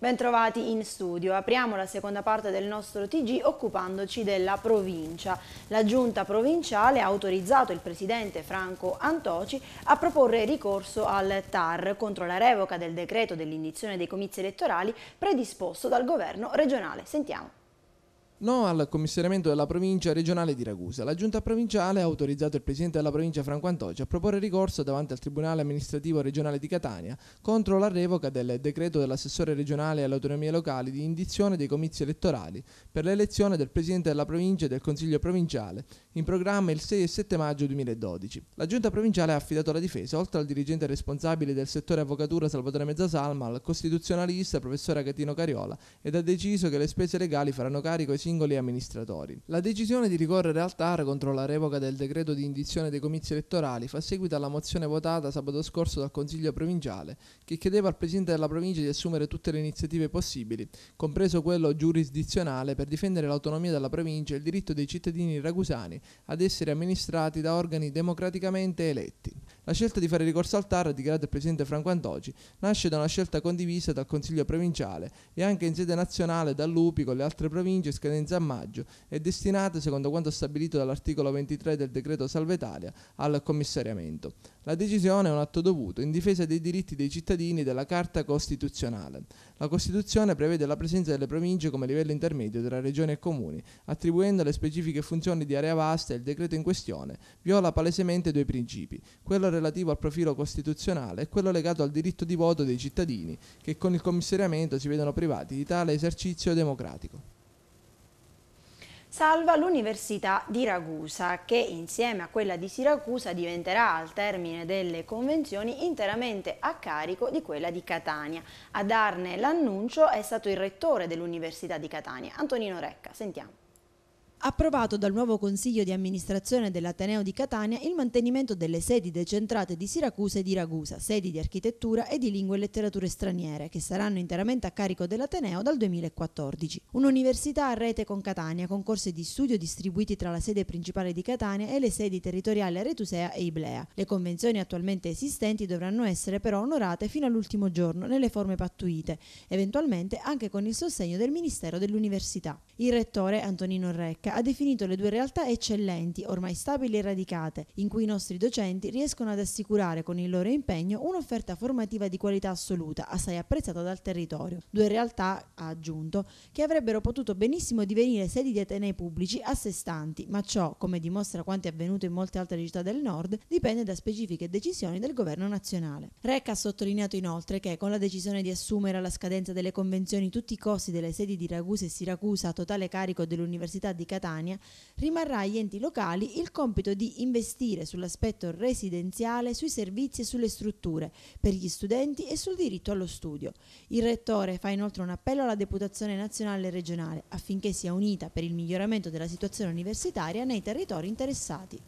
Bentrovati in studio. Apriamo la seconda parte del nostro TG occupandoci della provincia. La giunta provinciale ha autorizzato il presidente Franco Antoci a proporre ricorso al TAR contro la revoca del decreto dell'indizione dei comizi elettorali predisposto dal governo regionale. Sentiamo. No al commissariamento della provincia regionale di Ragusa. La giunta provinciale ha autorizzato il presidente della provincia Franco Antoci a proporre ricorso davanti al Tribunale amministrativo regionale di Catania contro la revoca del decreto dell'assessore regionale alle autonomie locali di indizione dei comizi elettorali per l'elezione del presidente della provincia e del consiglio provinciale in programma il 6 e 7 maggio 2012. La giunta provinciale ha affidato la difesa, oltre al dirigente responsabile del settore avvocatura Salvatore Mezzasalma, al costituzionalista professore Agatino Cariola ed ha deciso che le spese legali faranno carico ai singoli amministratori. La decisione di ricorrere al TAR contro la revoca del decreto di indizione dei comizi elettorali fa seguito alla mozione votata sabato scorso dal Consiglio provinciale, che chiedeva al Presidente della provincia di assumere tutte le iniziative possibili, compreso quello giurisdizionale, per difendere l'autonomia della provincia e il diritto dei cittadini ragusani ad essere amministrati da organi democraticamente eletti. La scelta di fare ricorso al TAR, dichiarata il presidente Franco Antoci, nasce da una scelta condivisa dal Consiglio provinciale e anche in sede nazionale dall'UPI con le altre province scadenza a maggio e destinata, secondo quanto stabilito dall'articolo 23 del decreto Salve Italia, al commissariamento. La decisione è un atto dovuto in difesa dei diritti dei cittadini e della Carta Costituzionale. La Costituzione prevede la presenza delle province come livello intermedio tra regioni e comuni, attribuendo le specifiche funzioni di area vasta e il decreto in questione viola palesemente due principi, quello relativo al profilo costituzionale e quello legato al diritto di voto dei cittadini che con il commissariamento si vedono privati di tale esercizio democratico. Salva l'Università di Ragusa, che insieme a quella di Siracusa diventerà al termine delle convenzioni interamente a carico di quella di Catania. A darne l'annuncio è stato il rettore dell'Università di Catania, Antonino Recca. Sentiamo approvato dal nuovo Consiglio di amministrazione dell'Ateneo di Catania il mantenimento delle sedi decentrate di Siracusa e di Ragusa, sedi di architettura e di lingue e letterature straniere, che saranno interamente a carico dell'Ateneo dal 2014. Un'università a rete con Catania, con corsi di studio distribuiti tra la sede principale di Catania e le sedi territoriali Retusea e Iblea. Le convenzioni attualmente esistenti dovranno essere però onorate fino all'ultimo giorno nelle forme pattuite, eventualmente anche con il sostegno del Ministero dell'Università. Il rettore Antonino Recca ha definito le due realtà eccellenti, ormai stabili e radicate, in cui i nostri docenti riescono ad assicurare con il loro impegno un'offerta formativa di qualità assoluta, assai apprezzata dal territorio. Due realtà, ha aggiunto, che avrebbero potuto benissimo divenire sedi di atenei pubblici a sé stanti, ma ciò, come dimostra quanto è avvenuto in molte altre città del nord, dipende da specifiche decisioni del governo nazionale. Rec ha sottolineato inoltre che con la decisione di assumere alla scadenza delle convenzioni tutti i costi delle sedi di Ragusa e Siracusa a totale carico dell'Università di Catania Catania, rimarrà agli enti locali il compito di investire sull'aspetto residenziale, sui servizi e sulle strutture per gli studenti e sul diritto allo studio. Il Rettore fa inoltre un appello alla Deputazione nazionale e regionale affinché sia unita per il miglioramento della situazione universitaria nei territori interessati.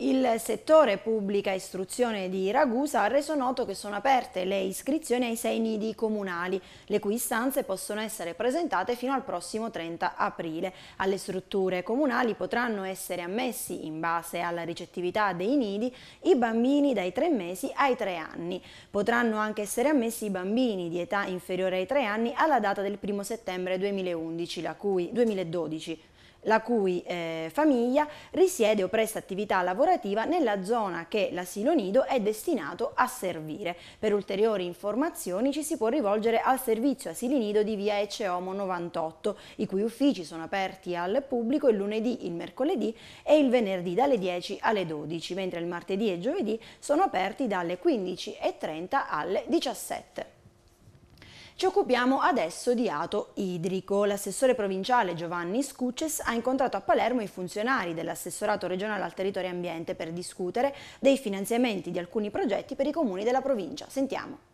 Il settore pubblica istruzione di Ragusa ha reso noto che sono aperte le iscrizioni ai sei nidi comunali, le cui istanze possono essere presentate fino al prossimo 30 aprile. Alle strutture comunali potranno essere ammessi, in base alla ricettività dei nidi, i bambini dai tre mesi ai tre anni. Potranno anche essere ammessi i bambini di età inferiore ai tre anni alla data del 1 settembre 2011, la cui, 2012 la cui eh, famiglia risiede o presta attività lavorativa nella zona che l'asilo nido è destinato a servire. Per ulteriori informazioni ci si può rivolgere al servizio asili nido di via Eceomo 98, i cui uffici sono aperti al pubblico il lunedì, il mercoledì e il venerdì dalle 10 alle 12, mentre il martedì e giovedì sono aperti dalle 15.30 alle 17. Ci occupiamo adesso di ato idrico. L'assessore provinciale Giovanni Scucces ha incontrato a Palermo i funzionari dell'assessorato regionale al territorio e ambiente per discutere dei finanziamenti di alcuni progetti per i comuni della provincia. Sentiamo.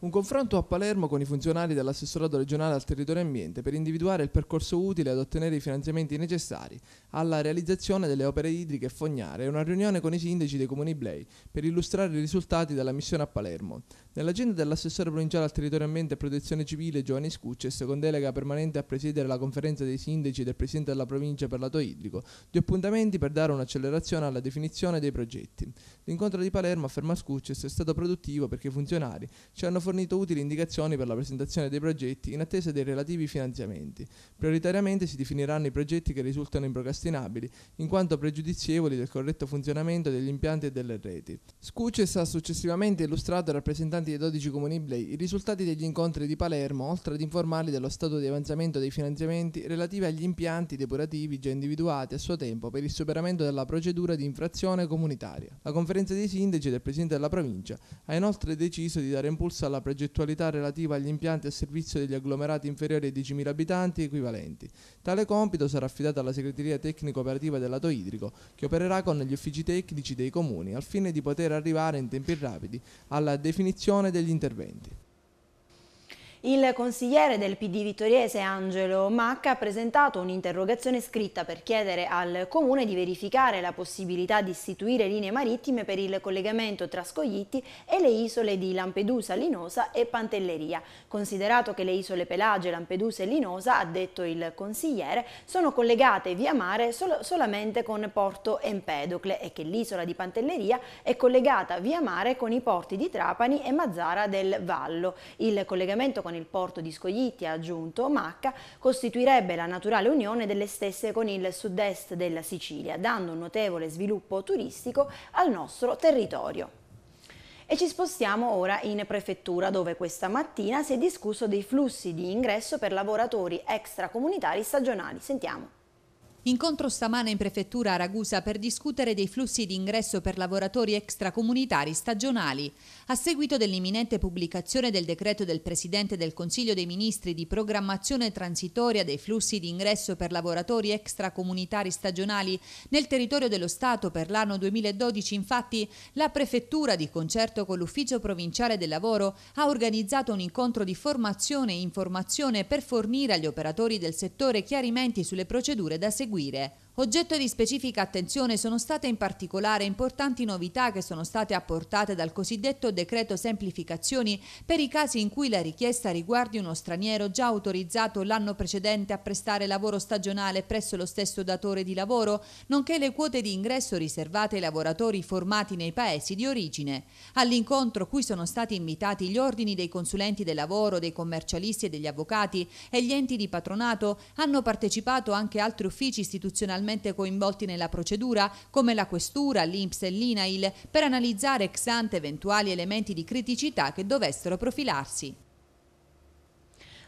Un confronto a Palermo con i funzionari dell'assessorato regionale al territorio e ambiente per individuare il percorso utile ad ottenere i finanziamenti necessari alla realizzazione delle opere idriche e fognare e una riunione con i sindaci dei comuni Blei per illustrare i risultati della missione a Palermo. Nell'agenda dell'assessore provinciale al territorio e ambiente e protezione civile Giovanni Scucces, con delega permanente a presiedere la conferenza dei sindaci del presidente della provincia per lato idrico, due appuntamenti per dare un'accelerazione alla definizione dei progetti. L'incontro di Palermo, afferma Scucces, è stato produttivo perché i funzionari ci hanno fornito fornito utili indicazioni per la presentazione dei progetti in attesa dei relativi finanziamenti. Prioritariamente si definiranno i progetti che risultano improcrastinabili, in quanto pregiudizievoli del corretto funzionamento degli impianti e delle reti. Scuces ha successivamente illustrato ai rappresentanti dei 12 comuni Iblei i risultati degli incontri di Palermo, oltre ad informarli dello stato di avanzamento dei finanziamenti relativi agli impianti depurativi già individuati a suo tempo per il superamento della procedura di infrazione comunitaria. La conferenza dei sindaci del Presidente della Provincia ha inoltre deciso di dare impulso alla la progettualità relativa agli impianti a servizio degli agglomerati inferiori ai 10.000 abitanti equivalenti. Tale compito sarà affidato alla Segreteria Tecnico Operativa del Lato Idrico, che opererà con gli uffici tecnici dei comuni al fine di poter arrivare in tempi rapidi alla definizione degli interventi. Il consigliere del PD Vittoriese Angelo Macca ha presentato un'interrogazione scritta per chiedere al Comune di verificare la possibilità di istituire linee marittime per il collegamento tra Scoglitti e le isole di Lampedusa, Linosa e Pantelleria. Considerato che le isole Pelagie, Lampedusa e Linosa, ha detto il consigliere, sono collegate via mare sol solamente con Porto Empedocle e che l'isola di Pantelleria è collegata via mare con i porti di Trapani e Mazzara del Vallo. Il collegamento con con il porto di Scoglitti, ha aggiunto Macca, costituirebbe la naturale unione delle stesse con il sud-est della Sicilia, dando un notevole sviluppo turistico al nostro territorio. E ci spostiamo ora in prefettura dove questa mattina si è discusso dei flussi di ingresso per lavoratori extracomunitari stagionali. Sentiamo. Incontro stamane in prefettura a Ragusa per discutere dei flussi di ingresso per lavoratori extracomunitari stagionali. A seguito dell'imminente pubblicazione del decreto del Presidente del Consiglio dei Ministri di programmazione transitoria dei flussi di ingresso per lavoratori extracomunitari stagionali nel territorio dello Stato per l'anno 2012, infatti, la Prefettura, di concerto con l'Ufficio Provinciale del Lavoro, ha organizzato un incontro di formazione e informazione per fornire agli operatori del settore chiarimenti sulle procedure da seguire seguire Oggetto di specifica attenzione sono state in particolare importanti novità che sono state apportate dal cosiddetto decreto semplificazioni per i casi in cui la richiesta riguardi uno straniero già autorizzato l'anno precedente a prestare lavoro stagionale presso lo stesso datore di lavoro, nonché le quote di ingresso riservate ai lavoratori formati nei paesi di origine. All'incontro cui sono stati invitati gli ordini dei consulenti del lavoro, dei commercialisti e degli avvocati e gli enti di patronato hanno partecipato anche altri uffici istituzionalmente formalmente coinvolti nella procedura, come la Questura, l'Inps e l'INAIL, per analizzare ex ante eventuali elementi di criticità che dovessero profilarsi.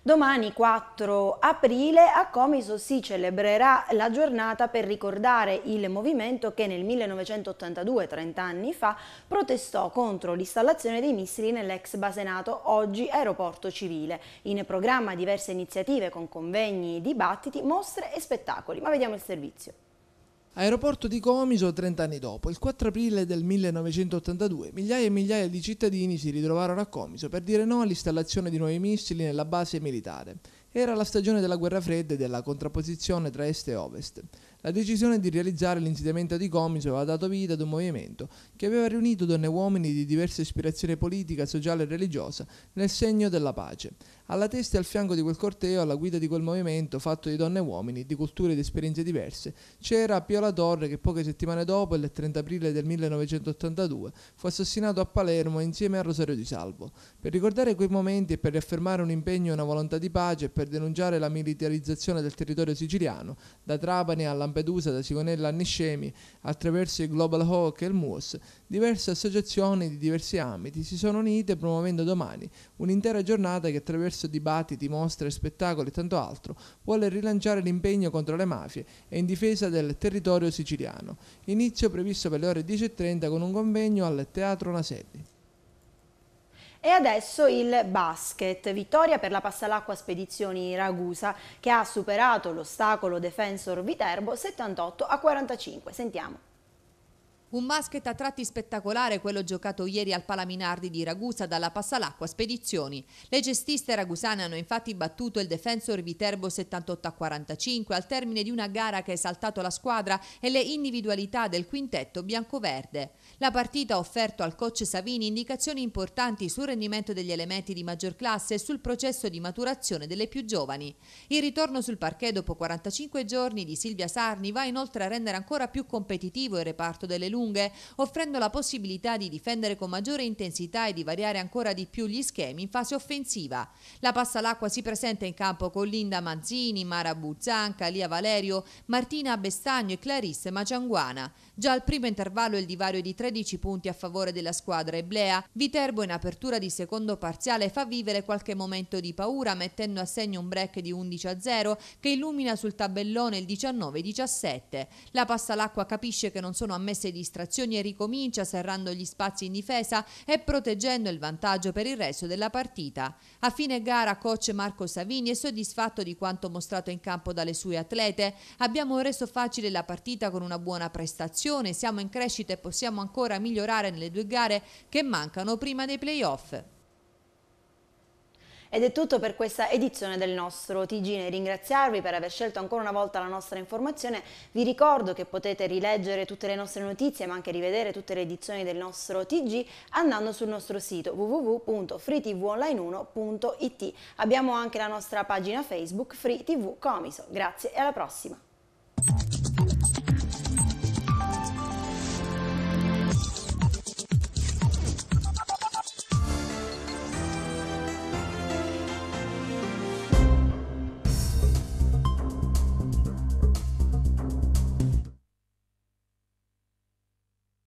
Domani 4 aprile a Comiso si celebrerà la giornata per ricordare il movimento che nel 1982, 30 anni fa, protestò contro l'installazione dei missili nell'ex basenato, oggi aeroporto civile. In programma diverse iniziative con convegni, dibattiti, mostre e spettacoli. Ma vediamo il servizio. Aeroporto di Comiso 30 anni dopo. Il 4 aprile del 1982 migliaia e migliaia di cittadini si ritrovarono a Comiso per dire no all'installazione di nuovi missili nella base militare. Era la stagione della guerra fredda e della contrapposizione tra est e ovest. La decisione di realizzare l'insediamento di Comiso aveva dato vita ad un movimento che aveva riunito donne e uomini di diversa ispirazione politica, sociale e religiosa nel segno della pace. Alla testa e al fianco di quel corteo, alla guida di quel movimento fatto di donne e uomini di culture ed esperienze diverse, c'era Pio La Torre che poche settimane dopo, il 30 aprile del 1982, fu assassinato a Palermo insieme a Rosario Di Salvo. Per ricordare quei momenti e per riaffermare un impegno e una volontà di pace e per denunciare la militarizzazione del territorio siciliano, da Trapani alla Lampedusa, da Sigonella a Niscemi, attraverso il Global Hawk e il MUOS, diverse associazioni di diversi ambiti si sono unite promuovendo domani un'intera giornata che attraverso dibattiti, mostre, spettacoli e tanto altro vuole rilanciare l'impegno contro le mafie e in difesa del territorio siciliano. Inizio previsto per le ore 10.30 con un convegno al Teatro Naselli. E adesso il basket, vittoria per la Passalacqua Spedizioni Ragusa che ha superato l'ostacolo Defensor Viterbo 78 a 45. Sentiamo. Un basket a tratti spettacolare quello giocato ieri al Palaminardi di Ragusa dalla Passalacqua Spedizioni. Le gestiste ragusane hanno infatti battuto il defensor Viterbo 78 a 45 al termine di una gara che ha esaltato la squadra e le individualità del quintetto biancoverde. La partita ha offerto al coach Savini indicazioni importanti sul rendimento degli elementi di maggior classe e sul processo di maturazione delle più giovani. Il ritorno sul parquet dopo 45 giorni di Silvia Sarni va inoltre a rendere ancora più competitivo il reparto delle luci lunghe, offrendo la possibilità di difendere con maggiore intensità e di variare ancora di più gli schemi in fase offensiva. La passa Passalacqua si presenta in campo con Linda Manzini, Mara Buzzanca, Lia Valerio, Martina Bestagno e Clarisse Macianguana. Già al primo intervallo il divario è di 13 punti a favore della squadra eblea. Viterbo in apertura di secondo parziale fa vivere qualche momento di paura mettendo a segno un break di 11 a 0 che illumina sul tabellone il 19-17. La passa Passalacqua capisce che non sono ammesse distanze distrazioni e ricomincia serrando gli spazi in difesa e proteggendo il vantaggio per il resto della partita. A fine gara coach Marco Savini è soddisfatto di quanto mostrato in campo dalle sue atlete. Abbiamo reso facile la partita con una buona prestazione, siamo in crescita e possiamo ancora migliorare nelle due gare che mancano prima dei playoff. Ed è tutto per questa edizione del nostro TG. Nel ringraziarvi per aver scelto ancora una volta la nostra informazione, vi ricordo che potete rileggere tutte le nostre notizie ma anche rivedere tutte le edizioni del nostro TG andando sul nostro sito www.freetvonline1.it. Abbiamo anche la nostra pagina Facebook Free TV Comiso. Grazie e alla prossima!